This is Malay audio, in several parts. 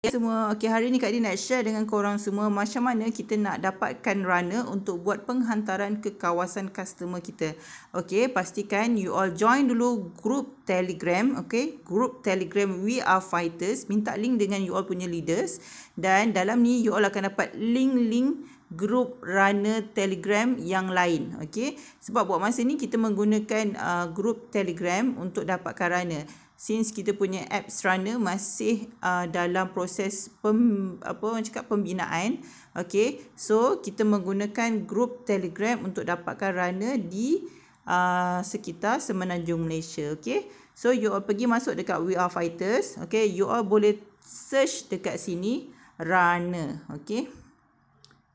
Ya semua, okay, hari ni Kak Di nak share dengan korang semua macam mana kita nak dapatkan runner untuk buat penghantaran ke kawasan customer kita. Okay, pastikan you all join dulu group telegram. Okay, group telegram We Are Fighters. Minta link dengan you all punya leaders. Dan dalam ni you all akan dapat link-link group runner telegram yang lain. Okay, sebab buat masa ni kita menggunakan uh, group telegram untuk dapatkan runner since kita punya app Serana masih uh, dalam proses pem, apa orang cakap pembinaan okey so kita menggunakan group Telegram untuk dapatkan runner di uh, sekitar semenanjung Malaysia okey so you all pergi masuk dekat We Are Fighters okey you all boleh search dekat sini runner okey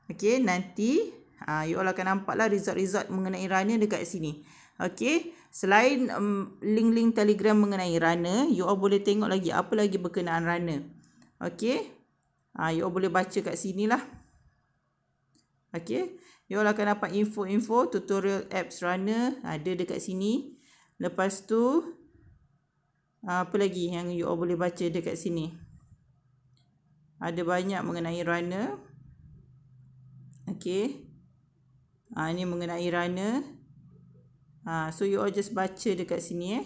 okey nanti uh, you all akan lah result-result mengenai runner dekat sini okey Selain um, link-link um, telegram mengenai rana, you all boleh tengok lagi apa lagi berkenaan rana. Okay. Ha, you all boleh baca kat sini lah. Okay. You all akan dapat info-info tutorial apps rana. Ada dekat sini. Lepas tu, apa lagi yang you all boleh baca dekat sini. Ada banyak mengenai rana. Okay. Ha, ini mengenai rana. Okay. Uh, so you all just baca dekat sini eh.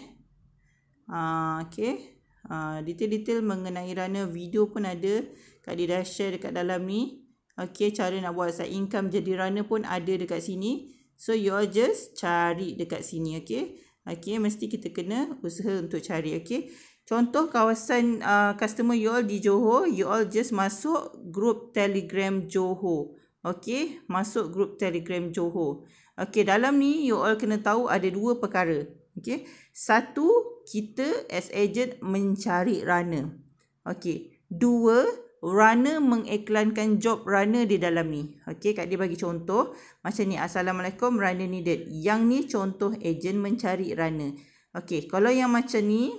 Uh, okay. Ha, detail-detail mengenai rana video pun ada. Kak Dia dah share dekat dalam ni. Okay cara nak buat side income jadi rana pun ada dekat sini. So you all just cari dekat sini okay. Okay mesti kita kena usaha untuk cari okay. Contoh kawasan uh, customer you all di Johor. You all just masuk group telegram Johor. Okay, masuk grup Telegram Johor. Okay, dalam ni you all kena tahu ada dua perkara. Okay, satu, kita as agent mencari runner. Okay, dua, runner mengiklankan job runner di dalam ni. Okay, Kak Dia bagi contoh. Macam ni, Assalamualaikum, runner needed. Yang ni contoh agent mencari runner. Okay, kalau yang macam ni,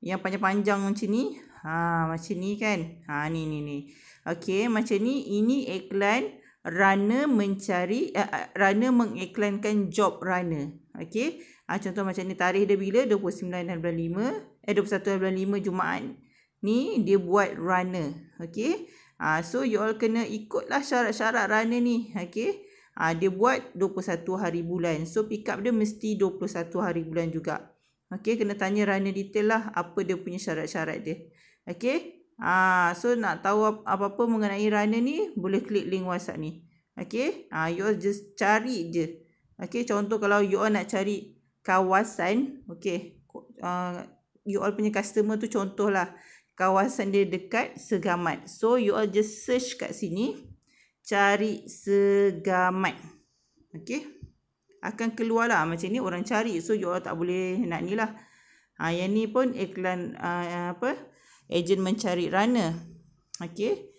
yang panjang-panjang macam ni, Ha macam ni kan. Ha ni ni ni. Okey macam ni ini iklan runner mencari uh, eh, eh, runner mengiklankan job runner. Okey. Ha contoh macam ni tarikh dia bila 29 dan bulan 5 eh 21 dan bulan 5 Jumaat. Ni dia buat runner. Okey. Ha so you all kena ikutlah syarat-syarat runner ni. Okey. Ha dia buat 21 hari bulan. So pick up dia mesti 21 hari bulan juga. okay, kena tanya runner detail lah apa dia punya syarat-syarat dia. Okay. Ha, ah, so nak tahu apa-apa mengenai runner ni. Boleh klik link WhatsApp ni. Okay. Ha, ah, you all just cari je. Okay. Contoh kalau you all nak cari kawasan. Okay. Uh, ah, you all punya customer tu contohlah. Kawasan dia dekat segamat. So you all just search kat sini. Cari segamat. Okay. Akan keluar lah macam ni orang cari. So you all tak boleh nak ni lah. Ha, yang ni pun iklan uh, apa. Apa ejen mencari runner. Okey.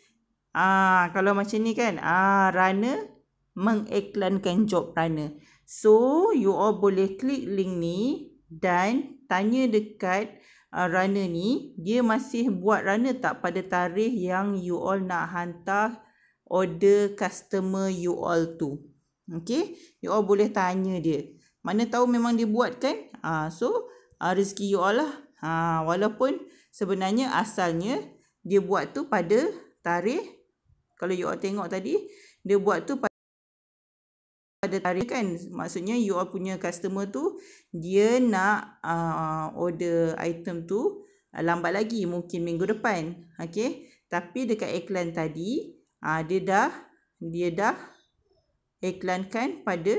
Ah kalau macam ni kan, ah runner mengiklankan job runner. So you all boleh klik link ni dan tanya dekat uh, runner ni, dia masih buat runner tak pada tarikh yang you all nak hantar order customer you all tu. Okey, you all boleh tanya dia. Mana tahu memang dia buat kan? Ah so uh, rezeki you all lah. Ha, walaupun sebenarnya asalnya dia buat tu pada tarikh. Kalau you all tengok tadi, dia buat tu pada pada tarikh kan. Maksudnya you all punya customer tu dia nak uh, order item tu uh, lambat lagi mungkin minggu depan. Okay, Tapi dekat iklan tadi, uh, dia dah dia dah iklankan pada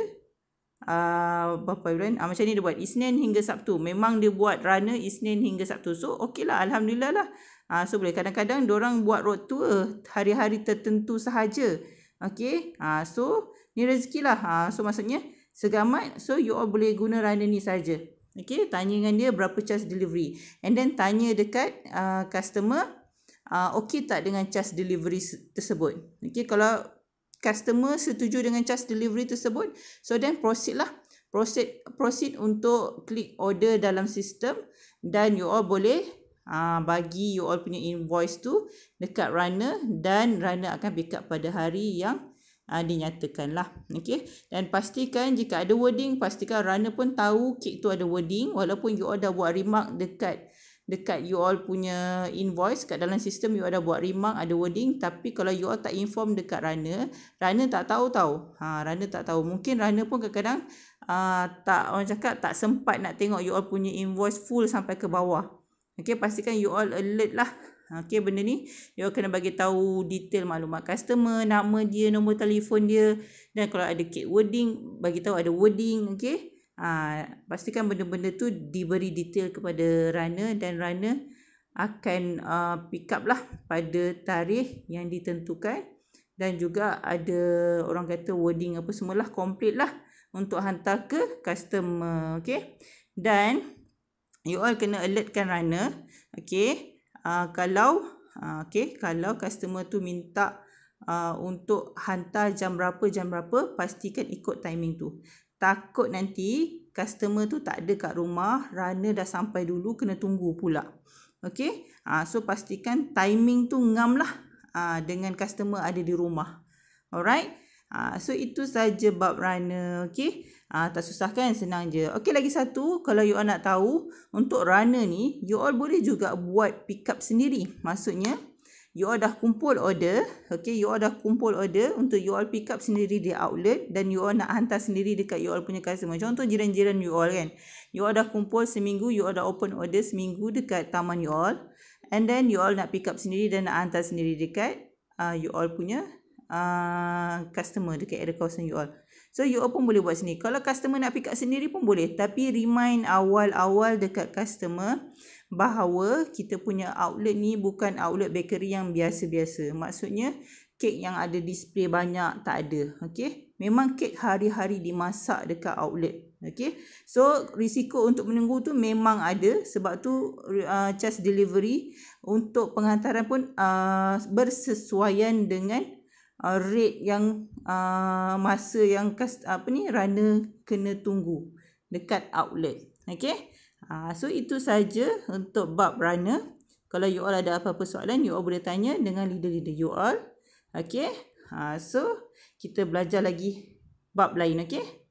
Uh, berapa bulan uh, macam ni dia buat Isnin hingga Sabtu memang dia buat runner Isnin hingga Sabtu so ok lah Alhamdulillah lah uh, so boleh kadang-kadang orang buat road tour hari-hari tertentu sahaja okay uh, so ni rezeki lah uh, so maksudnya segamat so you all boleh guna runner ni saja. okay tanya dengan dia berapa charge delivery and then tanya dekat uh, customer uh, okay tak dengan charge delivery tersebut okay kalau customer setuju dengan charge delivery tersebut so then proceed lah proceed proceed untuk klik order dalam sistem dan you all boleh uh, bagi you all punya invoice tu dekat runner dan runner akan pick up pada hari yang uh, dinyatakan lah okay. dan pastikan jika ada wording pastikan runner pun tahu kek tu ada wording walaupun you all dah buat remark dekat dekat you all punya invoice kat dalam sistem you ada buat remark ada wording tapi kalau you all tak inform dekat runner runner tak tahu tau ha, runner tak tahu mungkin runner pun kadang-kadang uh, tak orang cakap tak sempat nak tengok you all punya invoice full sampai ke bawah okey pastikan you all alert lah okey benda ni, you all kena bagi tahu detail maklumat customer, nama dia, nombor telefon dia dan kalau ada kit wording, bagi tahu ada wording, okey Ah, pastikan benda-benda tu diberi detail kepada runner dan runner akan uh, pick up lah pada tarikh yang ditentukan dan juga ada orang kata wording apa semualah complete lah untuk hantar ke customer okay dan you all kena alertkan runner okay uh, ah, kalau uh, okay kalau customer tu minta Uh, untuk hantar jam berapa jam berapa pastikan ikut timing tu Takut nanti customer tu tak ada kat rumah, runner dah sampai dulu kena tunggu pula. Okey? Ha, so pastikan timing tu ngam lah ha, dengan customer ada di rumah. Alright? Ha, so itu saja bab runner. Okey? Ha, tak susah kan? Senang je. Okey lagi satu, kalau you all nak tahu, untuk runner ni, you all boleh juga buat pick up sendiri. Maksudnya, you all dah kumpul order, okay, you all dah kumpul order untuk you all pick up sendiri di outlet dan you all nak hantar sendiri dekat you all punya customer. Contoh jiran-jiran you all kan. You all dah kumpul seminggu, you all dah open order seminggu dekat taman you all. And then you all nak pick up sendiri dan nak hantar sendiri dekat uh, you all punya uh, customer dekat area kawasan you all. So you all pun boleh buat sendiri. Kalau customer nak pick up sendiri pun boleh. Tapi remind awal-awal dekat customer bahawa kita punya outlet ni bukan outlet bakery yang biasa-biasa. Maksudnya kek yang ada display banyak tak ada. Okay. Memang kek hari-hari dimasak dekat outlet. Okay. So risiko untuk menunggu tu memang ada. Sebab tu uh, charge delivery untuk penghantaran pun uh, bersesuaian dengan uh, rate yang uh, masa yang apa ni runner kena tunggu dekat outlet okey uh, so itu saja untuk bab runner kalau you all ada apa-apa soalan you all boleh tanya dengan leader-leader you all okey uh, so kita belajar lagi bab lain okey